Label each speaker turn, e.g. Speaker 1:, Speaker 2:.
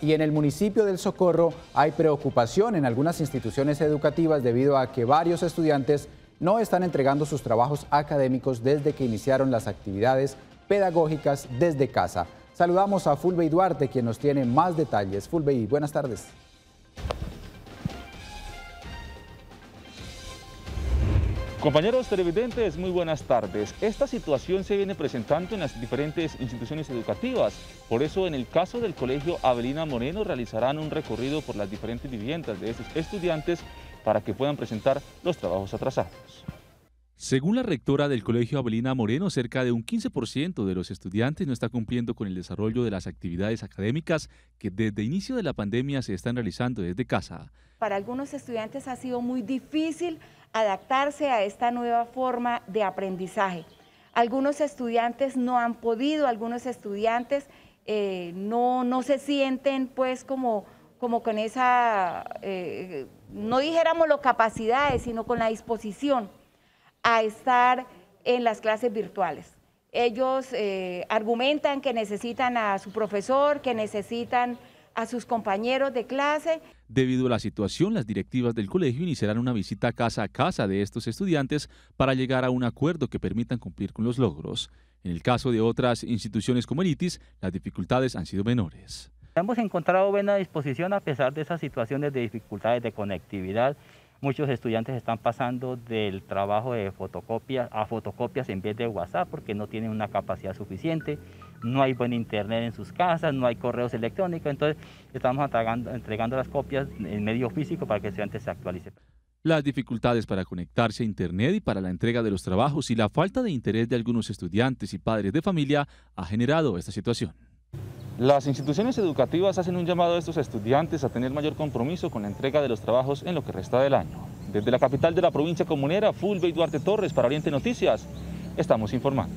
Speaker 1: Y en el municipio del Socorro hay preocupación en algunas instituciones educativas debido a que varios estudiantes no están entregando sus trabajos académicos desde que iniciaron las actividades pedagógicas desde casa. Saludamos a Fulvey Duarte, quien nos tiene más
Speaker 2: detalles. Fulvey, buenas tardes. Compañeros televidentes, muy buenas tardes. Esta situación se viene presentando en las diferentes instituciones educativas. Por eso, en el caso del Colegio Avelina Moreno, realizarán un recorrido por las diferentes viviendas de estos estudiantes para que puedan presentar los trabajos atrasados. Según la rectora del Colegio Avelina Moreno, cerca de un 15% de los estudiantes no está cumpliendo con el desarrollo de las actividades académicas que desde inicio de la pandemia se están realizando desde casa.
Speaker 3: Para algunos estudiantes ha sido muy difícil adaptarse a esta nueva forma de aprendizaje. Algunos estudiantes no han podido, algunos estudiantes eh, no, se sienten pues como, como con esa, eh, no dijéramos lo capacidades, sino con la disposición a estar en las clases virtuales. Ellos eh, argumentan que necesitan a su profesor, que necesitan a sus compañeros de clase.
Speaker 2: Debido a la situación, las directivas del colegio iniciarán una visita casa a casa de estos estudiantes para llegar a un acuerdo que permitan cumplir con los logros. En el caso de otras instituciones como el ITIS, las dificultades han sido menores.
Speaker 1: Hemos encontrado buena disposición a pesar de esas situaciones de dificultades de conectividad. Muchos estudiantes están pasando del trabajo de fotocopias a fotocopias en vez de WhatsApp porque no tienen una capacidad suficiente no hay buen internet en sus casas, no hay correos electrónicos, entonces estamos entregando, las copias en medio físico para que el estudiante se actualice.
Speaker 2: Las dificultades para conectarse a Internet y para la entrega de los trabajos y la falta de interés de algunos estudiantes y padres de familia ha generado esta situación. Las instituciones educativas hacen un llamado a estos estudiantes a tener mayor compromiso con la entrega de los trabajos en lo que resta del año. Desde la capital de la provincia comunera, Fulvio y Duarte Torres para Oriente Noticias, estamos informando.